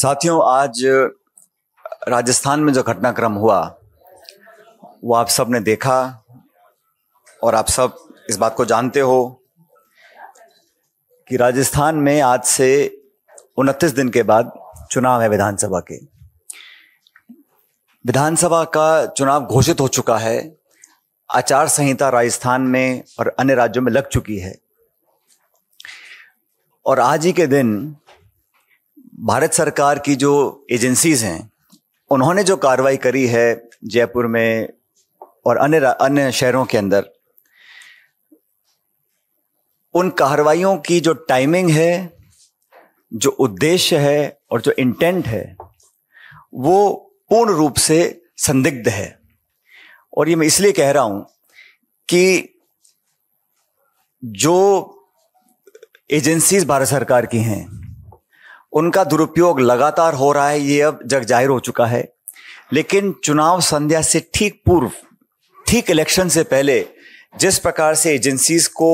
साथियों आज राजस्थान में जो घटनाक्रम हुआ वो आप सब ने देखा और आप सब इस बात को जानते हो कि राजस्थान में आज से उनतीस दिन के बाद चुनाव है विधानसभा के विधानसभा का चुनाव घोषित हो चुका है आचार संहिता राजस्थान में और अन्य राज्यों में लग चुकी है और आज ही के दिन भारत सरकार की जो एजेंसीज हैं उन्होंने जो कार्रवाई करी है जयपुर में और अन्य अन्य शहरों के अंदर उन कार्रवाइयों की जो टाइमिंग है जो उद्देश्य है और जो इंटेंट है वो पूर्ण रूप से संदिग्ध है और ये मैं इसलिए कह रहा हूं कि जो एजेंसीज भारत सरकार की हैं उनका दुरुपयोग लगातार हो रहा है ये अब जग जाहिर हो चुका है लेकिन चुनाव संध्या से ठीक पूर्व ठीक इलेक्शन से पहले जिस प्रकार से एजेंसीज को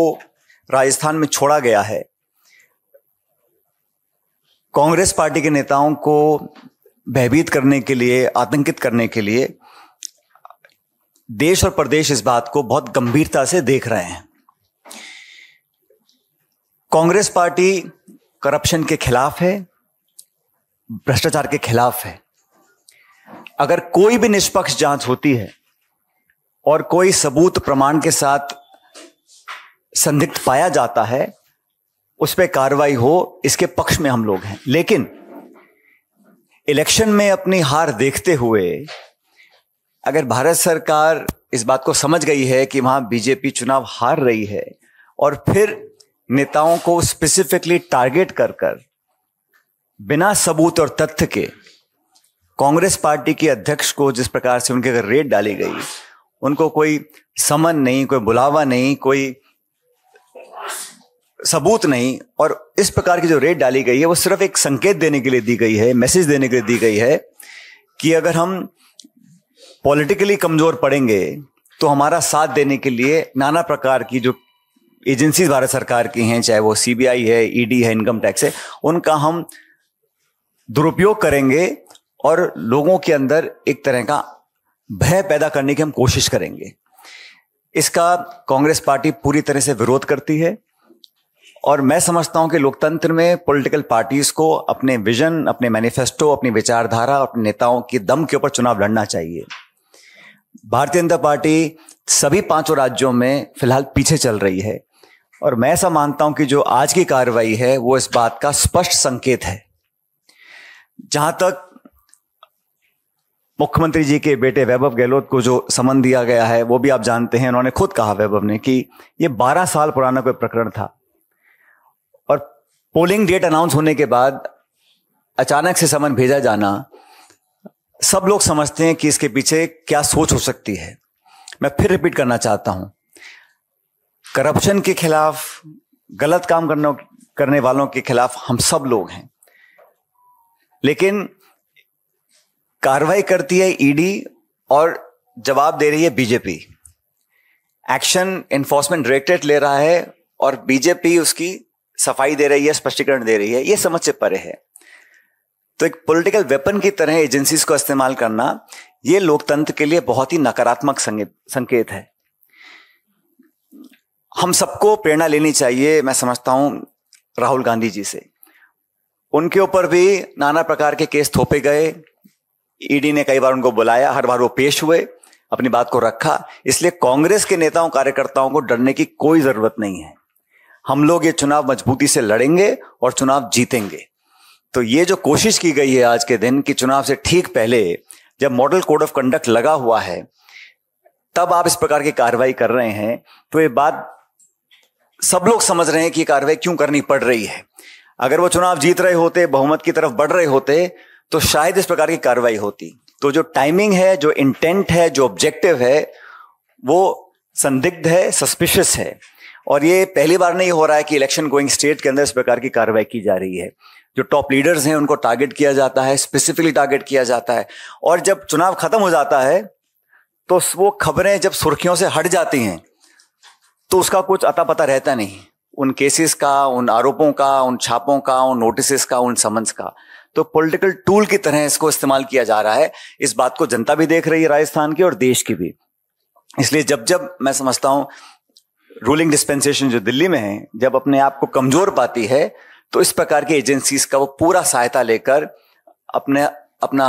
राजस्थान में छोड़ा गया है कांग्रेस पार्टी के नेताओं को भयभीत करने के लिए आतंकित करने के लिए देश और प्रदेश इस बात को बहुत गंभीरता से देख रहे हैं कांग्रेस पार्टी करप्शन के खिलाफ है भ्रष्टाचार के खिलाफ है अगर कोई भी निष्पक्ष जांच होती है और कोई सबूत प्रमाण के साथ संदिग्ध पाया जाता है उस पर कार्रवाई हो इसके पक्ष में हम लोग हैं लेकिन इलेक्शन में अपनी हार देखते हुए अगर भारत सरकार इस बात को समझ गई है कि वहां बीजेपी चुनाव हार रही है और फिर नेताओं को स्पेसिफिकली टारगेट कर कर बिना सबूत और तथ्य के कांग्रेस पार्टी के अध्यक्ष को जिस प्रकार से उनके अगर रेट डाली गई उनको कोई समन नहीं कोई बुलावा नहीं कोई सबूत नहीं और इस प्रकार की जो रेट डाली गई है वो सिर्फ एक संकेत देने के लिए दी गई है मैसेज देने के लिए दी गई है कि अगर हम पॉलिटिकली कमजोर पड़ेंगे तो हमारा साथ देने के लिए नाना प्रकार की जो एजेंसीज भारत सरकार की हैं चाहे वो सीबीआई है ईडी e है इनकम टैक्स है उनका हम दुरुपयोग करेंगे और लोगों के अंदर एक तरह का भय पैदा करने की हम कोशिश करेंगे इसका कांग्रेस पार्टी पूरी तरह से विरोध करती है और मैं समझता हूं कि लोकतंत्र में पॉलिटिकल पार्टीज को अपने विजन अपने मैनिफेस्टो अपनी विचारधारा अपने नेताओं के दम के ऊपर चुनाव लड़ना चाहिए भारतीय जनता पार्टी सभी पांचों राज्यों में फिलहाल पीछे चल रही है और मैं ऐसा मानता हूं कि जो आज की कार्रवाई है वो इस बात का स्पष्ट संकेत है जहां तक मुख्यमंत्री जी के बेटे वैभव गहलोत को जो समन दिया गया है वो भी आप जानते हैं उन्होंने खुद कहा वैभव ने कि ये 12 साल पुराना कोई प्रकरण था और पोलिंग डेट अनाउंस होने के बाद अचानक से समन भेजा जाना सब लोग समझते हैं कि इसके पीछे क्या सोच हो सकती है मैं फिर रिपीट करना चाहता हूं करप्शन के खिलाफ गलत काम करने करने वालों के खिलाफ हम सब लोग हैं लेकिन कार्रवाई करती है ईडी e और जवाब दे रही है बीजेपी एक्शन इन्फोर्समेंट डायरेक्टरेट ले रहा है और बीजेपी उसकी सफाई दे रही है स्पष्टीकरण दे रही है यह समझ से परे है तो एक पॉलिटिकल वेपन की तरह एजेंसीज को इस्तेमाल करना यह लोकतंत्र के लिए बहुत ही नकारात्मक संकेत है हम सबको प्रेरणा लेनी चाहिए मैं समझता हूं राहुल गांधी जी से उनके ऊपर भी नाना प्रकार के केस थोपे गए ईडी e ने कई बार उनको बुलाया हर बार वो पेश हुए अपनी बात को रखा इसलिए कांग्रेस के नेताओं कार्यकर्ताओं को डरने की कोई जरूरत नहीं है हम लोग ये चुनाव मजबूती से लड़ेंगे और चुनाव जीतेंगे तो ये जो कोशिश की गई है आज के दिन कि चुनाव से ठीक पहले जब मॉडल कोड ऑफ कंडक्ट लगा हुआ है तब आप इस प्रकार की कार्रवाई कर रहे हैं तो ये बात सब लोग समझ रहे हैं कि कार्रवाई क्यों करनी पड़ रही है अगर वो चुनाव जीत रहे होते बहुमत की तरफ बढ़ रहे होते तो शायद इस प्रकार की कार्रवाई होती तो जो टाइमिंग है जो इंटेंट है जो ऑब्जेक्टिव है वो संदिग्ध है सस्पिशियस है और ये पहली बार नहीं हो रहा है कि इलेक्शन गोइंग स्टेट के अंदर इस प्रकार की कार्रवाई की जा रही है जो टॉप लीडर्स हैं उनको टारगेट किया जाता है स्पेसिफिकली टारगेट किया जाता है और जब चुनाव खत्म हो जाता है तो वो खबरें जब सुर्खियों से हट जाती हैं तो उसका कुछ अता पता रहता नहीं उन केसेस का उन आरोपों का उन छापों का उन नोटिस का उन समन्स का तो पॉलिटिकल टूल की तरह इसको इस्तेमाल किया जा रहा है इस बात को जनता भी देख रही है राजस्थान की और देश की भी इसलिए जब जब मैं समझता हूं रूलिंग डिस्पेंसेशन जो दिल्ली में है जब अपने आप को कमजोर पाती है तो इस प्रकार की एजेंसीज का वो पूरा सहायता लेकर अपने अपना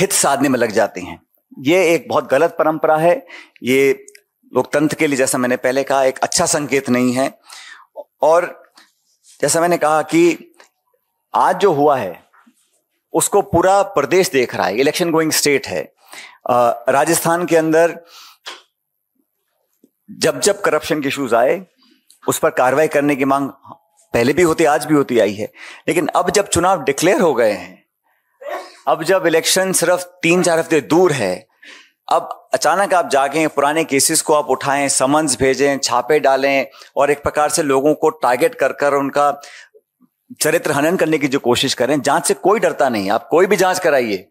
हित साधने में लग जाती हैं ये एक बहुत गलत परंपरा है ये लोकतंत्र के लिए जैसा मैंने पहले कहा एक अच्छा संकेत नहीं है और जैसा मैंने कहा कि आज जो हुआ है उसको पूरा प्रदेश देख रहा है इलेक्शन गोइंग स्टेट है राजस्थान के अंदर जब जब करप्शन के इश्यूज आए उस पर कार्रवाई करने की मांग पहले भी होती आज भी होती आई है लेकिन अब जब चुनाव डिक्लेयर हो गए हैं अब जब इलेक्शन सिर्फ तीन चार हफ्ते दूर है अब अचानक आप जागें पुराने केसेस को आप उठाएं समन्स भेजें छापे डालें और एक प्रकार से लोगों को टारगेट कर कर उनका चरित्र हनन करने की जो कोशिश करें जांच से कोई डरता नहीं आप कोई भी जांच कराइए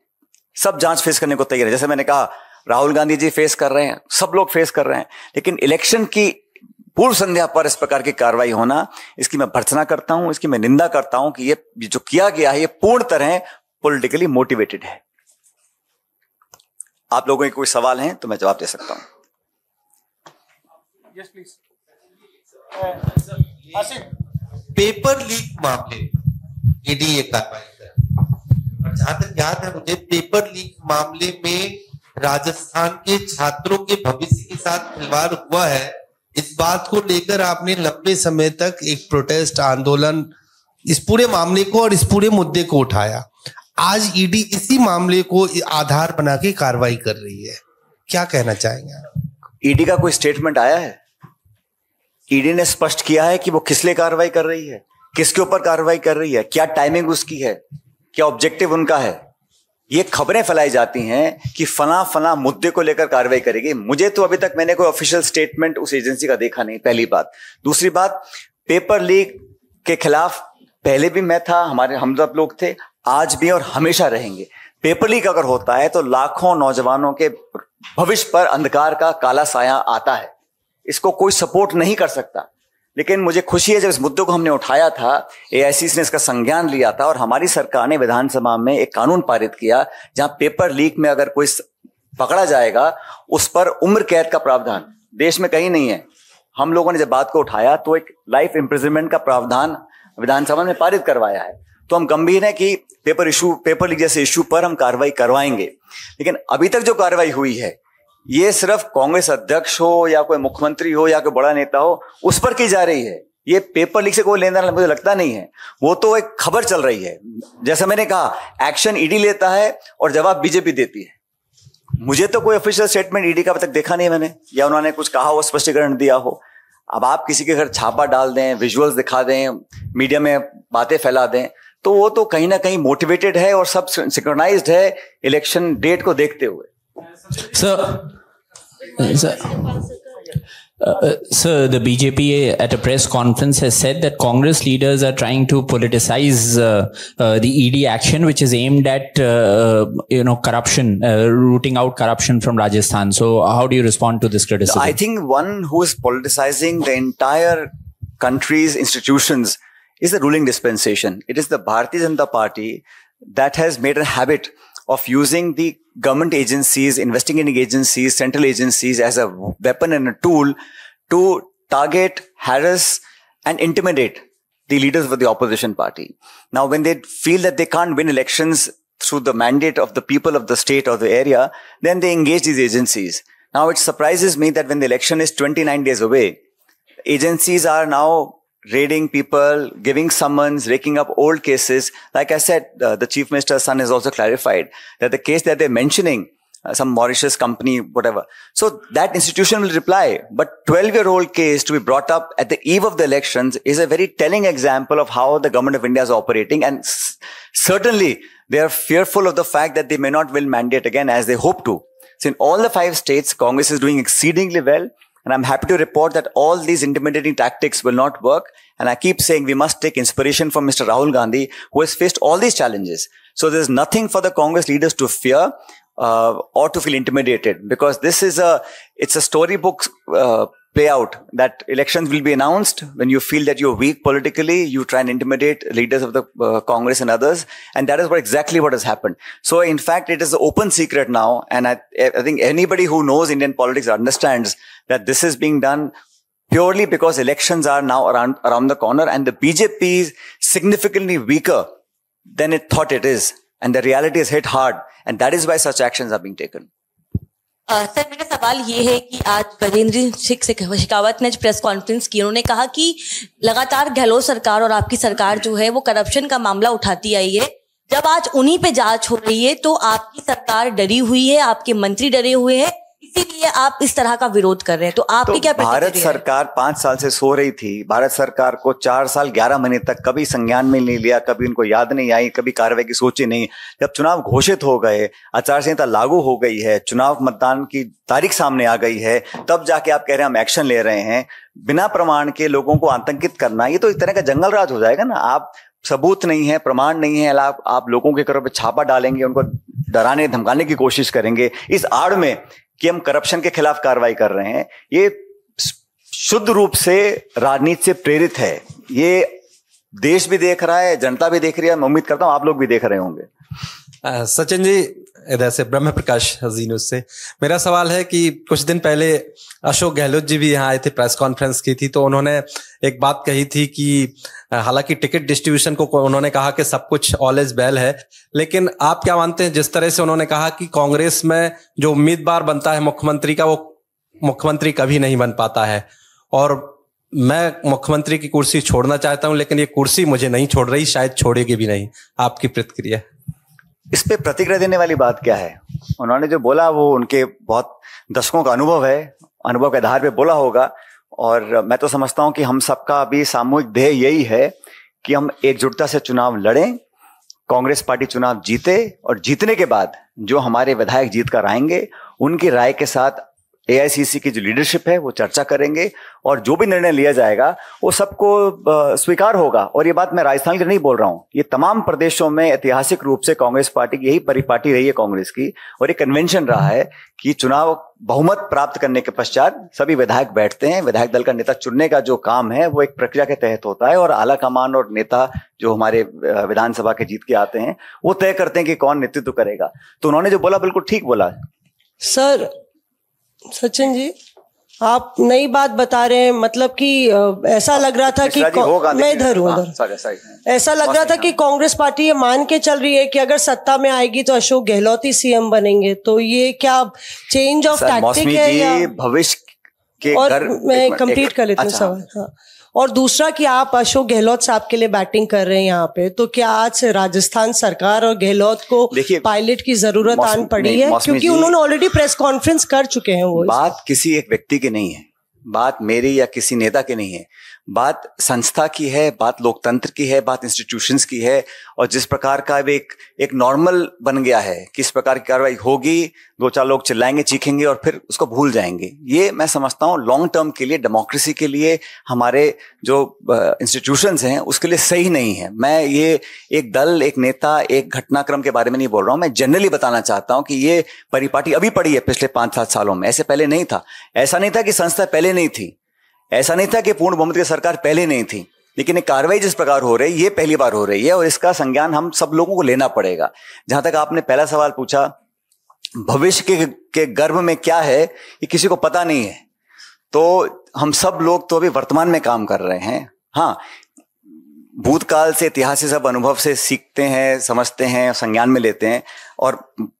सब जांच फेस करने को तैयार है जैसे मैंने कहा राहुल गांधी जी फेस कर रहे हैं सब लोग फेस कर रहे हैं लेकिन इलेक्शन की पूर्व संध्या पर इस प्रकार की कार्रवाई होना इसकी मैं भर्सना करता हूं इसकी मैं निंदा करता हूं कि ये जो किया गया है ये पूर्ण तरह पॉलिटिकली मोटिवेटेड है आप लोगों के कोई सवाल हैं तो मैं जवाब दे सकता हूँ yes, uh, पेपर लीक मामले ईडी कार्रवाई जहां तक याद है मुझे पेपर लीक मामले में राजस्थान के छात्रों के भविष्य के साथ खिलवाड़ हुआ है इस बात को लेकर आपने लंबे समय तक एक प्रोटेस्ट आंदोलन इस पूरे मामले को और इस पूरे मुद्दे को उठाया आज ईडी e इसी मामले को आधार बना के कार्रवाई कर रही है क्या कहना चाहेंगे ईडी e का कोई स्टेटमेंट आया है ईडी e ने स्पष्ट किया है कि वो किस लिए कार्रवाई कर रही है किसके ऊपर कार्रवाई कर रही है क्या टाइमिंग उसकी है क्या ऑब्जेक्टिव उनका है ये खबरें फैलाई जाती हैं कि फना फना मुद्दे को लेकर कार्रवाई करेगी मुझे तो अभी तक मैंने कोई ऑफिशियल स्टेटमेंट उस एजेंसी का देखा नहीं पहली बात दूसरी बात पेपर लीक के खिलाफ पहले भी मैं था हमारे हम सब लोग थे आज भी और हमेशा रहेंगे पेपर लीक अगर होता है तो लाखों नौजवानों के भविष्य पर अंधकार का काला साया आता है इसको कोई सपोर्ट नहीं कर सकता लेकिन मुझे खुशी है जब इस मुद्दे को हमने उठाया था ए ने इसका संज्ञान लिया था और हमारी सरकार ने विधानसभा में एक कानून पारित किया जहां पेपर लीक में अगर कोई पकड़ा जाएगा उस पर उम्र कैद का प्रावधान देश में कहीं नहीं है हम लोगों ने जब बात को उठाया तो एक लाइफ इम्प्रिजनमेंट का प्रावधान विधानसभा में पारित करवाया है तो हम गंभीर हैं कि पेपर इशू पेपर लीक जैसे इशू पर हम कार्रवाई करवाएंगे लेकिन अभी तक जो कार्रवाई हुई है ये सिर्फ कांग्रेस अध्यक्ष हो या कोई मुख्यमंत्री हो या कोई बड़ा नेता हो उस पर की जा रही है ये पेपर लीक से कोई लेन देना मुझे लगता नहीं है वो तो एक खबर चल रही है जैसा मैंने कहा एक्शन ईडी लेता है और जवाब बीजेपी देती है मुझे तो कोई ऑफिशियल स्टेटमेंट ईडी का अब तक देखा नहीं मैंने या उन्होंने कुछ कहा हो स्पष्टीकरण दिया हो अब आप किसी के घर छापा डाल दें विजुअल्स दिखा दें मीडिया में बातें फैला दें तो वो तो कहीं ना कहीं मोटिवेटेड है और सब सिक्रोनाइज है इलेक्शन डेट को देखते हुए sir sir Uh, so the BJP at a press conference has said that Congress leaders are trying to politicize uh, uh, the ED action, which is aimed at you know corruption, rooting out corruption from Rajasthan. So how do you respond to this criticism? I think one who is politicizing the entire country's institutions is the ruling dispensation. It is the Bharatiya Janata Party that has made a habit of using the government agencies, investigating agencies, central agencies as a weapon and a tool to target, harass, and intimidate the leaders of the opposition party. Now, when they feel that they can't win elections through the mandate of the people of the state or the area, then they engage these agencies. Now, it surprises me that when the election is 29 days away, agencies are now raiding people, giving summons, raking up old cases. Like I said, uh, the chief minister's son has also clarified that the case that they're mentioning, uh, some Mauritius company, whatever. So that institution will reply. But 12 year old case to be brought up at the eve of the elections is a very telling example of how the government of India is operating. And s- certainly they are fearful of the fact that they may not win mandate again as they hope to. So in all the five states, Congress is doing exceedingly well. And I'm happy to report that all these intimidating tactics will not work. And I keep saying we must take inspiration from Mr. Rahul Gandhi, who has faced all these challenges. So there's nothing for the Congress leaders to fear uh, or to feel intimidated because this is a, it's a storybook uh, play out that elections will be announced when you feel that you're weak politically you try and intimidate leaders of the uh, congress and others and that is what exactly what has happened so in fact it is an open secret now and I, I think anybody who knows indian politics understands that this is being done purely because elections are now around around the corner and the bjp is significantly weaker than it thought it is and the reality is hit hard and that is why such actions are being taken sir मेरा सवाल ये है कि आज गजेंद्र सिंह शिकावत ने press conference की उन्होंने कहा कि लगातार गहलोत सरकार और आपकी सरकार जो है वो करप्शन का मामला उठाती आई है जब आज उन्हीं पे जांच हो रही है तो आपकी सरकार डरी हुई है आपके मंत्री डरे हुए हैं इसीलिए आप इस तरह का विरोध कर रहे हैं तो आपकी तो क्या भारत सरकार पांच साल से सो रही थी भारत सरकार को चार साल ग्यारह महीने तक कभी संज्ञान में नहीं लिया कभी उनको याद नहीं आई कभी कार्रवाई की सोची नहीं जब चुनाव घोषित हो गए आचार संहिता लागू हो गई है चुनाव मतदान की तारीख सामने आ गई है तब जाके आप कह रहे हैं हम एक्शन ले रहे हैं बिना प्रमाण के लोगों को आतंकित करना ये तो इस तरह का जंगल राज हो जाएगा ना आप सबूत नहीं है प्रमाण नहीं है आप, आप लोगों के घरों पर छापा डालेंगे उनको डराने धमकाने की कोशिश करेंगे इस आड़ में कि हम करप्शन के खिलाफ कार्रवाई कर रहे हैं ये शुद्ध रूप से राजनीति से प्रेरित है ये देश भी देख रहा है जनता भी देख रही है मैं उम्मीद करता हूं आप लोग भी देख रहे होंगे सचिन जी इधर से ब्रह्म प्रकाश हजी से मेरा सवाल है कि कुछ दिन पहले अशोक गहलोत जी भी यहाँ आए थे प्रेस कॉन्फ्रेंस की थी तो उन्होंने एक बात कही थी कि हालांकि टिकट डिस्ट्रीब्यूशन को उन्होंने कहा कि सब कुछ ऑल इज बेल है लेकिन आप क्या मानते हैं जिस तरह से उन्होंने कहा कि कांग्रेस में जो उम्मीदवार बनता है मुख्यमंत्री का वो मुख्यमंत्री कभी नहीं बन पाता है और मैं मुख्यमंत्री की कुर्सी छोड़ना चाहता हूं लेकिन ये कुर्सी मुझे नहीं छोड़ रही शायद छोड़ेगी भी नहीं आपकी प्रतिक्रिया इस पे प्रतिक्रिया देने वाली बात क्या है उन्होंने जो बोला वो उनके बहुत दशकों का अनुभव है अनुभव के आधार पे बोला होगा और मैं तो समझता हूं कि हम सबका अभी सामूहिक ध्येय यही है कि हम एकजुटता से चुनाव लड़ें कांग्रेस पार्टी चुनाव जीते और जीतने के बाद जो हमारे विधायक जीत कर आएंगे उनकी राय के साथ एआईसीसी की जो लीडरशिप है वो चर्चा करेंगे और जो भी निर्णय लिया जाएगा वो सबको स्वीकार होगा और ये बात मैं राजस्थान की नहीं बोल रहा हूँ ये तमाम प्रदेशों में ऐतिहासिक रूप से कांग्रेस पार्टी की यही परिपाटी रही है कांग्रेस की और ये कन्वेंशन रहा है कि चुनाव बहुमत प्राप्त करने के पश्चात सभी विधायक बैठते हैं विधायक दल का नेता चुनने का जो काम है वो एक प्रक्रिया के तहत होता है और आला कमान और नेता जो हमारे विधानसभा के जीत के आते हैं वो तय करते हैं कि कौन नेतृत्व करेगा तो उन्होंने जो बोला बिल्कुल ठीक बोला सर सचिन जी आप नई बात बता रहे हैं मतलब कि ऐसा लग रहा था कि मैं इधर हूँ हाँ, ऐसा लग रहा था कि कांग्रेस पार्टी ये मान के चल रही है कि अगर सत्ता में आएगी तो अशोक गहलोत ही सीएम बनेंगे तो ये क्या चेंज ऑफ टैक्टिक है भविष्य के और मैं कंप्लीट कर लेती हूँ अच्छा, सवाल हाँ। और दूसरा कि आप अशोक गहलोत साहब के लिए बैटिंग कर रहे हैं यहाँ पे तो क्या आज राजस्थान सरकार और गहलोत को पायलट की जरूरत आन पड़ी है क्योंकि उन्होंने ऑलरेडी प्रेस कॉन्फ्रेंस कर चुके हैं वो बात किसी एक व्यक्ति की नहीं है बात मेरी या किसी नेता की नहीं है बात संस्था की है बात लोकतंत्र की है बात इंस्टीट्यूशंस की है और जिस प्रकार का एक एक नॉर्मल बन गया है किस प्रकार की कार्रवाई होगी दो चार लोग चिल्लाएंगे चीखेंगे और फिर उसको भूल जाएंगे ये मैं समझता हूँ लॉन्ग टर्म के लिए डेमोक्रेसी के लिए हमारे जो इंस्टीट्यूशंस हैं उसके लिए सही नहीं है मैं ये एक दल एक नेता एक घटनाक्रम के बारे में नहीं बोल रहा हूँ मैं जनरली बताना चाहता हूँ कि ये परिपाटी अभी पड़ी है पिछले पाँच सात सालों में ऐसे पहले नहीं था ऐसा नहीं था कि संस्था पहले नहीं थी ऐसा नहीं था कि पूर्ण बहुमत की सरकार पहले नहीं थी लेकिन ये कार्रवाई जिस प्रकार हो रही है ये पहली बार हो रही है और इसका संज्ञान हम सब लोगों को लेना पड़ेगा जहां तक आपने पहला सवाल पूछा भविष्य के, के गर्भ में क्या है ये किसी को पता नहीं है तो हम सब लोग तो अभी वर्तमान में काम कर रहे हैं हाँ भूतकाल से इतिहास से सब अनुभव से सीखते हैं समझते हैं संज्ञान में लेते हैं और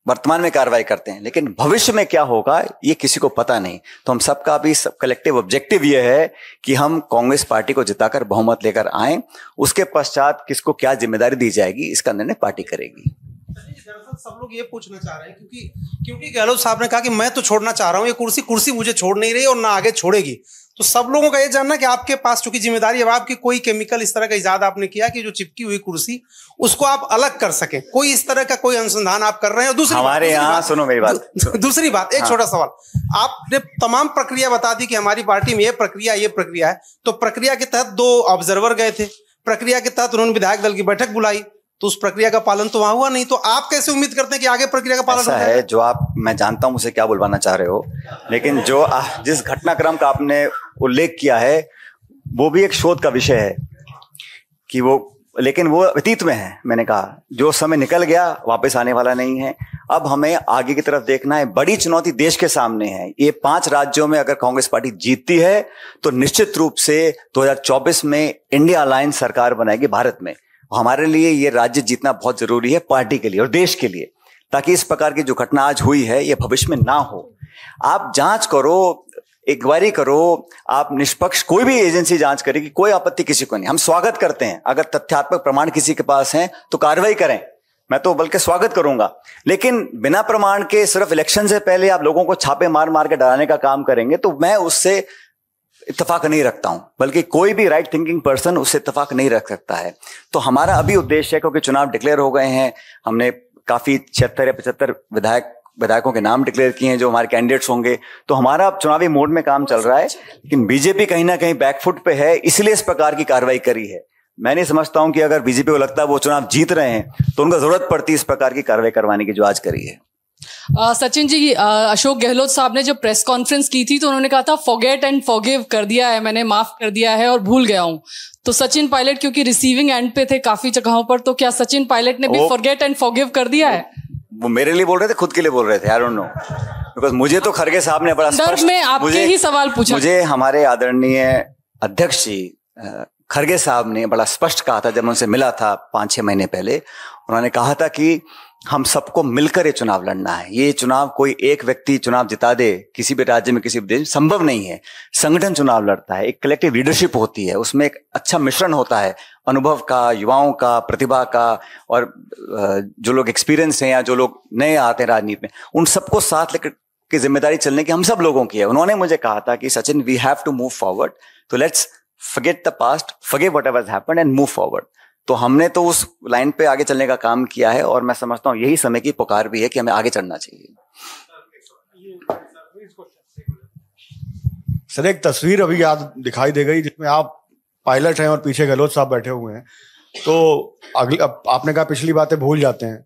वर्तमान में कार्रवाई करते हैं लेकिन भविष्य में क्या होगा ये किसी को पता नहीं तो हम सबका अभी सब कलेक्टिव ऑब्जेक्टिव ये है कि हम कांग्रेस पार्टी को जिताकर बहुमत लेकर आए उसके पश्चात किसको क्या जिम्मेदारी दी जाएगी इसका निर्णय पार्टी करेगी सब लोग ये पूछना चाह रहे हैं क्योंकि क्योंकि गहलोत साहब ने कहा कि मैं तो छोड़ना चाह रहा हूँ ये कुर्सी कुर्सी मुझे छोड़ नहीं रही और ना आगे छोड़ेगी तो सब लोगों का ये जानना कि आपके पास चूंकि जिम्मेदारी अब आपकी कोई केमिकल इस तरह का इजाद आपने किया कि जो चिपकी हुई कुर्सी उसको आप अलग कर सके कोई इस तरह का कोई अनुसंधान आप कर रहे हैं दूसरी हमारे यहाँ सुनो मेरी बात दूसरी बात एक हाँ। छोटा सवाल आपने तमाम प्रक्रिया बता दी कि हमारी पार्टी में ये प्रक्रिया ये प्रक्रिया है तो प्रक्रिया के तहत दो ऑब्जर्वर गए थे प्रक्रिया के तहत उन्होंने विधायक दल की बैठक बुलाई तो उस प्रक्रिया का पालन तो वहां हुआ नहीं तो आप कैसे उम्मीद करते हैं कि आगे प्रक्रिया का पालन है, है जो आप मैं जानता हूं उसे क्या बुलवाना चाह रहे हो लेकिन जो आ, जिस घटनाक्रम का आपने उल्लेख किया है वो भी एक शोध का विषय है कि वो लेकिन वो अतीत में है मैंने कहा जो समय निकल गया वापस आने वाला नहीं है अब हमें आगे की तरफ देखना है बड़ी चुनौती देश के सामने है ये पांच राज्यों में अगर कांग्रेस पार्टी जीतती है तो निश्चित रूप से 2024 में इंडिया अलायंस सरकार बनाएगी भारत में हमारे लिए ये राज्य जीतना बहुत जरूरी है पार्टी के लिए और देश के लिए ताकि इस प्रकार की जो घटना आज हुई है ये भविष्य में ना हो आप जांच करो इंक्वायरी करो आप निष्पक्ष कोई भी एजेंसी जांच करेगी कोई आपत्ति किसी को नहीं हम स्वागत करते हैं अगर तथ्यात्मक प्रमाण किसी के पास है तो कार्रवाई करें मैं तो बल्कि स्वागत करूंगा लेकिन बिना प्रमाण के सिर्फ इलेक्शन से पहले आप लोगों को छापे मार मार के डराने का काम करेंगे तो मैं उससे इतफाक नहीं रखता हूं बल्कि कोई भी राइट थिंकिंग पर्सन उससे इतफाक नहीं रख सकता है तो हमारा अभी उद्देश्य है क्योंकि चुनाव डिक्लेयर हो गए हैं हमने काफी छिहत्तर या पचहत्तर विधायक विधायकों के नाम डिक्लेयर किए हैं जो हमारे कैंडिडेट्स होंगे तो हमारा अब चुनावी मोड में काम चल रहा है लेकिन बीजेपी कहीं ना कहीं बैकफुट पे है इसलिए इस प्रकार की कार्रवाई करी है मैं नहीं समझता हूं कि अगर बीजेपी को लगता है वो चुनाव जीत रहे हैं तो उनको जरूरत पड़ती है इस प्रकार की कार्रवाई करवाने की जो आज करी है सचिन जी अशोक गहलोत साहब ने जब प्रेस कॉन्फ्रेंस की थी तो उन्होंने कहा था फॉगेट एंड फॉगिव कर दिया है मैंने माफ कर दिया है और भूल गया हूँ तो सचिन पायलट क्योंकि रिसीविंग एंड पे थे काफी जगहों पर तो क्या सचिन पायलट ने भी फॉरगेट एंड फॉगिव कर दिया है वो मेरे लिए बोल रहे थे खुद के लिए बोल रहे थे आई डोंट नो बिकॉज मुझे तो खरगे साहब ने बड़ा स्पष्ट में आपके मुझे, ही सवाल पूछा मुझे हमारे आदरणीय अध्यक्ष जी खरगे साहब ने बड़ा स्पष्ट कहा था जब उनसे मिला था पांच छह महीने पहले उन्होंने कहा था कि हम सबको मिलकर ये चुनाव लड़ना है ये चुनाव कोई एक व्यक्ति चुनाव जिता दे किसी भी राज्य में किसी भी देश में संभव नहीं है संगठन चुनाव लड़ता है एक कलेक्टिव लीडरशिप होती है उसमें एक अच्छा मिश्रण होता है अनुभव का युवाओं का प्रतिभा का और जो लोग एक्सपीरियंस हैं या जो लोग नए आते हैं राजनीति में उन सबको साथ लेकर की जिम्मेदारी चलने की हम सब लोगों की है उन्होंने मुझे कहा था कि Sachin we have to move forward तो let's forget the past forget whatever happen and move forward तो हमने तो उस लाइन पे आगे चलने का काम किया है और मैं समझता हूँ यही समय की पुकार भी है कि हमें आगे चढ़ना चाहिए सर एक तस्वीर अभी याद दिखाई दे गई जिसमें आप पायलट हैं और पीछे गहलोत साहब बैठे हुए हैं तो अगली आपने कहा पिछली बातें भूल जाते हैं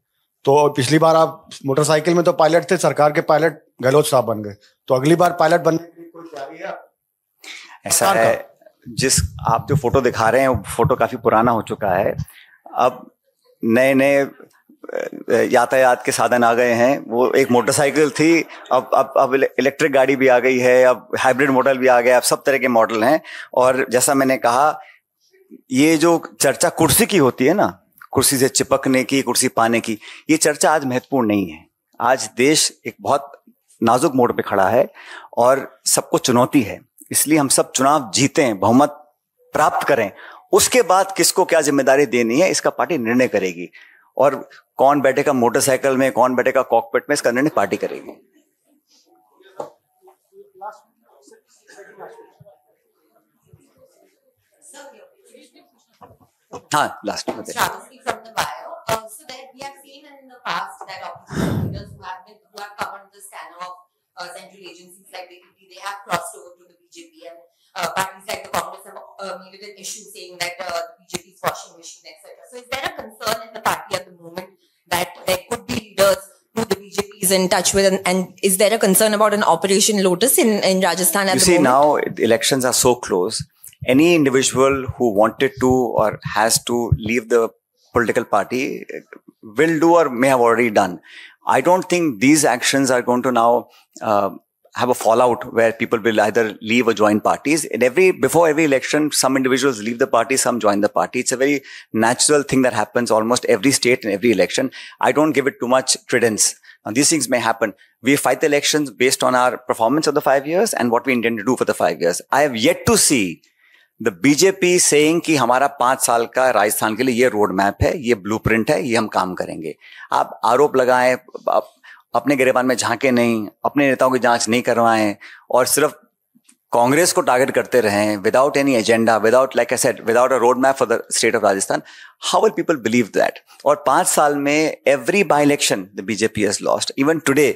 तो पिछली बार आप मोटरसाइकिल में तो पायलट थे सरकार के पायलट गहलोत साहब बन गए तो अगली बार पायलट बनने की कोई तैयारी है ऐसा है जिस आप जो फोटो दिखा रहे हैं वो फोटो काफी पुराना हो चुका है अब नए नए यातायात के साधन आ गए हैं वो एक मोटरसाइकिल थी अब अब अब इलेक्ट्रिक गाड़ी भी आ गई है अब हाइब्रिड मॉडल भी आ गया अब सब तरह के मॉडल हैं और जैसा मैंने कहा ये जो चर्चा कुर्सी की होती है ना कुर्सी से चिपकने की कुर्सी पाने की ये चर्चा आज महत्वपूर्ण नहीं है आज देश एक बहुत नाजुक मोड़ पे खड़ा है और सबको चुनौती है इसलिए हम सब चुनाव जीते बहुमत प्राप्त करें उसके बाद किसको क्या जिम्मेदारी देनी है इसका पार्टी निर्णय करेगी और कौन बैठेगा मोटरसाइकिल में कौन बैठेगा कॉकपेट में इसका निर्णय पार्टी करेगी हाँ लास्ट अच्छा, में uh, central agencies like the they have crossed over to the BJP. And uh, parties like the Congress have uh, made it an issue saying that uh, the BJP is washing machine, etc. So is there a concern in the party at the moment that there could be leaders who the BJP is in touch with? And, and is there a concern about an Operation Lotus in, in Rajasthan at you the see, moment? You see, now elections are so close. Any individual who wanted to or has to leave the political party uh, will do or may have already done. I don't think these actions are going to now uh, have a fallout where people will either leave or join parties. In every before every election, some individuals leave the party, some join the party. It's a very natural thing that happens almost every state in every election. I don't give it too much credence. Now, these things may happen. We fight the elections based on our performance of the five years and what we intend to do for the five years. I have yet to see the BJP saying कि हमारा पांच साल का राजस्थान के लिए ये road map है ये ब्लूप्रिंट है ये हम काम करेंगे आप आरोप लगाएं अपने गिरेबान में झांके नहीं अपने नेताओं की जांच नहीं करवाएं और सिर्फ कांग्रेस को टारगेट करते रहे without any agenda without like I said without a road map for the state of Rajasthan how will people believe that और पांच साल में every by election the BJP has lost even today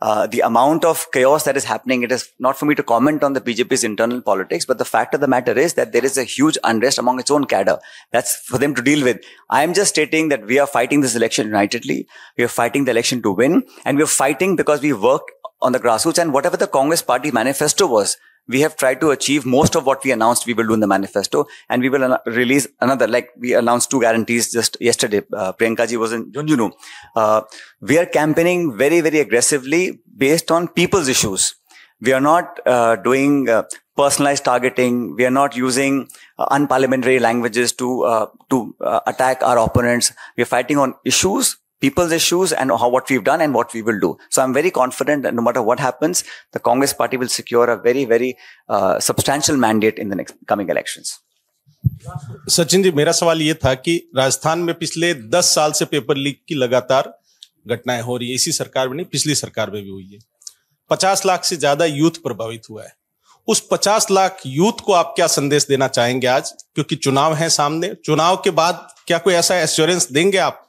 Uh, the amount of chaos that is happening, it is not for me to comment on the BJP's internal politics, but the fact of the matter is that there is a huge unrest among its own cadre. That's for them to deal with. I am just stating that we are fighting this election unitedly. We are fighting the election to win and we are fighting because we work on the grassroots and whatever the Congress party manifesto was, we have tried to achieve most of what we announced we will do in the manifesto and we will an- release another like we announced two guarantees just yesterday uh, priyanka ji was in junjunu uh, we are campaigning very very aggressively based on people's issues we are not uh, doing uh, personalized targeting. We are not using uh, unparliamentary languages to uh, to uh, attack our opponents. We are fighting on issues people's issues and how what we've done and what we will do. So I'm very confident that no matter what happens, the Congress party will secure a very, very uh, substantial mandate in the next coming elections. Sachin ji मेरा सवाल ये था कि राजस्थान में पिछले 10 साल से paper leak की लगातार घटनाएं हो रही है इसी सरकार में नहीं पिछली सरकार में भी हुई है 50 लाख से ज्यादा यूथ प्रभावित हुआ है उस 50 लाख यूथ को आप क्या संदेश देना चाहेंगे आज क्योंकि चुनाव है सामने चुनाव के बाद क्या कोई ऐसा एश्योरेंस देंगे आप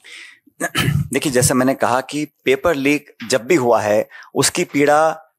देखिए जैसे मैंने कहा कि पेपर लीक जब भी हुआ है उसकी पीड़ा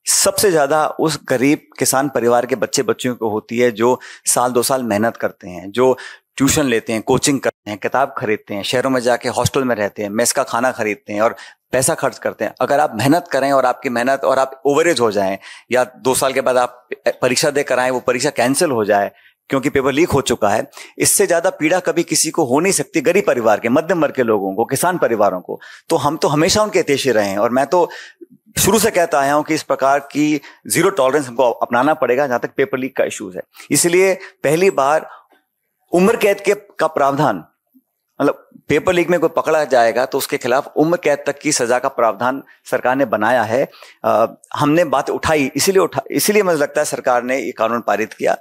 सबसे ज्यादा उस गरीब किसान परिवार के बच्चे बच्चियों को होती है जो साल दो साल मेहनत करते हैं जो ट्यूशन लेते हैं कोचिंग करते हैं किताब खरीदते हैं शहरों में जाके हॉस्टल में रहते हैं मेस का खाना खरीदते हैं और पैसा खर्च करते हैं अगर आप मेहनत करें और आपकी मेहनत और आप ओवरेज हो जाएं या दो साल के बाद आप परीक्षा देकर आए वो परीक्षा कैंसिल हो जाए क्योंकि पेपर लीक हो चुका है इससे ज्यादा पीड़ा कभी किसी को हो नहीं सकती गरीब परिवार के मध्यम वर्ग के लोगों को किसान परिवारों को तो हम तो हमेशा उनके हितेशी रहे हैं और मैं तो शुरू से कहता आया हूं कि इस प्रकार की जीरो टॉलरेंस हमको अपनाना पड़ेगा जहां तक पेपर लीक का इश्यूज है इसलिए पहली बार उम्र कैद के का प्रावधान मतलब पेपर लीक में कोई पकड़ा जाएगा तो उसके खिलाफ उम्र कैद तक की सजा का प्रावधान सरकार ने बनाया है आ, हमने बात उठाई इसीलिए उठा इसीलिए मुझे लगता है सरकार ने ये कानून पारित किया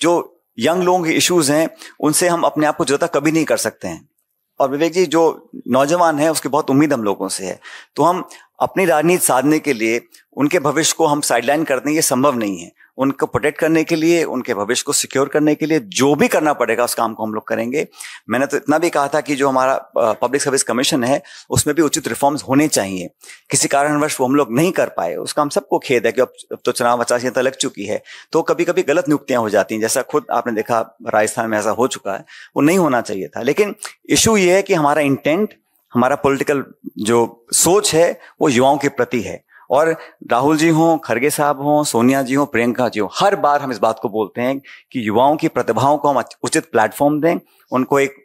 जो यंग लोगों के इश्यूज हैं उनसे हम अपने आप को जुड़ता कभी नहीं कर सकते हैं और विवेक जी जो नौजवान है उसकी बहुत उम्मीद हम लोगों से है तो हम अपनी राजनीति साधने के लिए उनके भविष्य को हम साइडलाइन कर दें ये संभव नहीं है उनको प्रोटेक्ट करने के लिए उनके भविष्य को सिक्योर करने के लिए जो भी करना पड़ेगा उस काम को हम लोग करेंगे मैंने तो इतना भी कहा था कि जो हमारा पब्लिक सर्विस कमीशन है उसमें भी उचित रिफॉर्म्स होने चाहिए किसी कारणवश वो हम लोग नहीं कर पाए उसका हम सबको खेद है कि अब तो चुनाव आचार लग चुकी है तो कभी कभी गलत नियुक्तियां हो जाती हैं जैसा खुद आपने देखा राजस्थान में ऐसा हो चुका है वो नहीं होना चाहिए था लेकिन इशू ये है कि हमारा इंटेंट हमारा पॉलिटिकल जो सोच है वो युवाओं के प्रति है और राहुल जी हों खड़गे साहब हों सोनिया जी हों प्रियंका जी हों हर बार हम इस बात को बोलते हैं कि युवाओं की प्रतिभाओं को हम उचित प्लेटफॉर्म दें उनको एक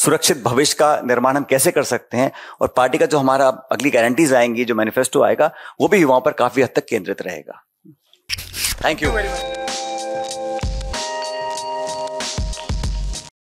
सुरक्षित भविष्य का निर्माण हम कैसे कर सकते हैं और पार्टी का जो हमारा अगली गारंटीज आएंगी जो मैनिफेस्टो आएगा वो भी युवाओं पर काफी हद तक केंद्रित रहेगा थैंक यू वेरी मच